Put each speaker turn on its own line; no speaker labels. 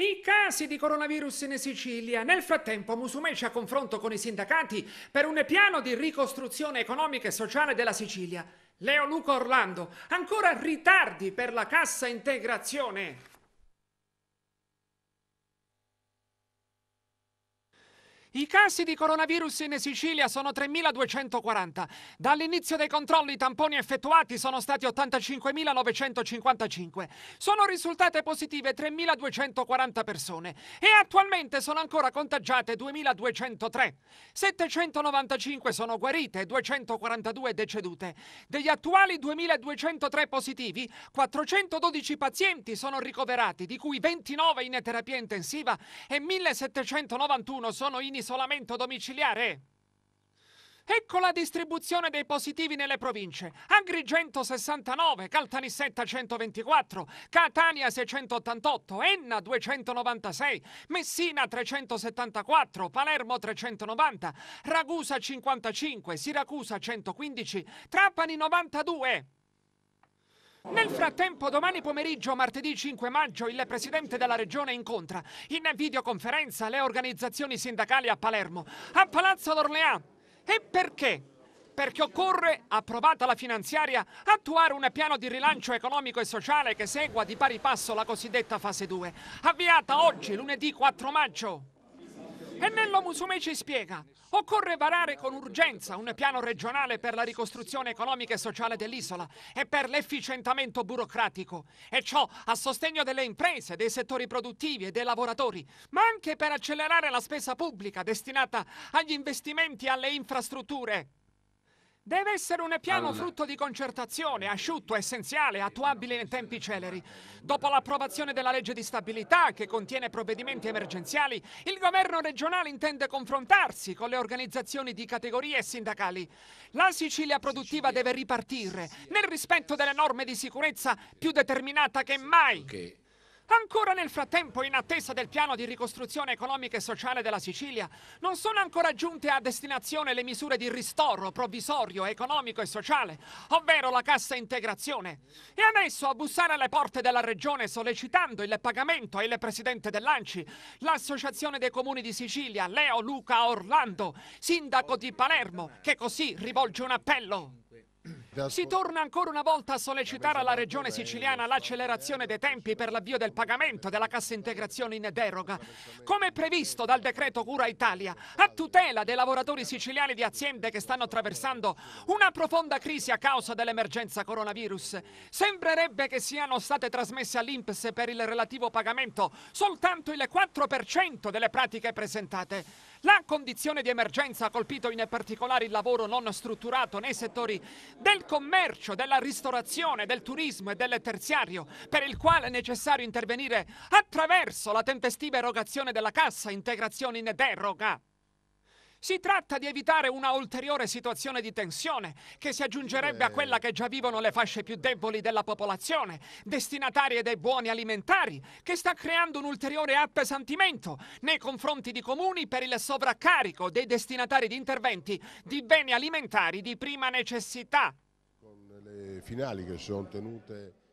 I casi di coronavirus in Sicilia. Nel frattempo Musumeci ci a confronto con i sindacati per un piano di ricostruzione economica e sociale della Sicilia. Leo Luca Orlando, ancora ritardi per la cassa integrazione. I casi di coronavirus in Sicilia sono 3.240. Dall'inizio dei controlli i tamponi effettuati sono stati 85.955. Sono risultate positive 3.240 persone e attualmente sono ancora contagiate 2.203. 795 sono guarite e 242 decedute. Degli attuali 2.203 positivi, 412 pazienti sono ricoverati, di cui 29 in terapia intensiva e 1.791 sono in istruzione isolamento domiciliare? Ecco la distribuzione dei positivi nelle province. Agrigento 69, Caltanissetta 124, Catania 688, Enna 296, Messina 374, Palermo 390, Ragusa 55, Siracusa 115, Trapani 92. Nel frattempo, domani pomeriggio, martedì 5 maggio, il presidente della regione incontra in videoconferenza le organizzazioni sindacali a Palermo, a Palazzo d'Orleans. E perché? Perché occorre, approvata la finanziaria, attuare un piano di rilancio economico e sociale che segua di pari passo la cosiddetta fase 2, avviata oggi, lunedì 4 maggio. Ennello Musume ci spiega. Occorre varare con urgenza un piano regionale per la ricostruzione economica e sociale dell'isola e per l'efficientamento burocratico. E ciò a sostegno delle imprese, dei settori produttivi e dei lavoratori, ma anche per accelerare la spesa pubblica destinata agli investimenti e alle infrastrutture. Deve essere un piano allora. frutto di concertazione, asciutto, essenziale, attuabile in tempi celeri. Dopo l'approvazione della legge di stabilità, che contiene provvedimenti emergenziali, il governo regionale intende confrontarsi con le organizzazioni di categorie sindacali. La Sicilia produttiva deve ripartire nel rispetto delle norme di sicurezza più determinata che mai. Okay. Ancora nel frattempo, in attesa del piano di ricostruzione economica e sociale della Sicilia, non sono ancora giunte a destinazione le misure di ristoro provvisorio, economico e sociale, ovvero la cassa integrazione. E adesso a bussare alle porte della regione sollecitando il pagamento è il presidente dell'ANCI, l'associazione dei comuni di Sicilia, Leo Luca Orlando, sindaco di Palermo, che così rivolge un appello. Si torna ancora una volta a sollecitare alla Regione siciliana l'accelerazione dei eh, tempi per l'avvio del pagamento della cassa integrazione in deroga, come previsto dal decreto Cura Italia, a tutela dei lavoratori siciliani di aziende che stanno attraversando una profonda crisi a causa dell'emergenza coronavirus. Sembrerebbe che siano state trasmesse all'INPS per il relativo pagamento soltanto il 4% delle pratiche presentate. La condizione di emergenza ha colpito in particolare il lavoro non strutturato nei settori del commercio, della ristorazione, del turismo e del terziario, per il quale è necessario intervenire attraverso la tempestiva erogazione della cassa integrazione in deroga. Si tratta di evitare una ulteriore situazione di tensione che si aggiungerebbe a quella che già vivono le fasce più deboli della popolazione, destinatarie dei buoni alimentari, che sta creando un ulteriore appesantimento nei confronti di comuni per il sovraccarico dei destinatari di interventi di beni alimentari di prima necessità. Con le finali che sono tenute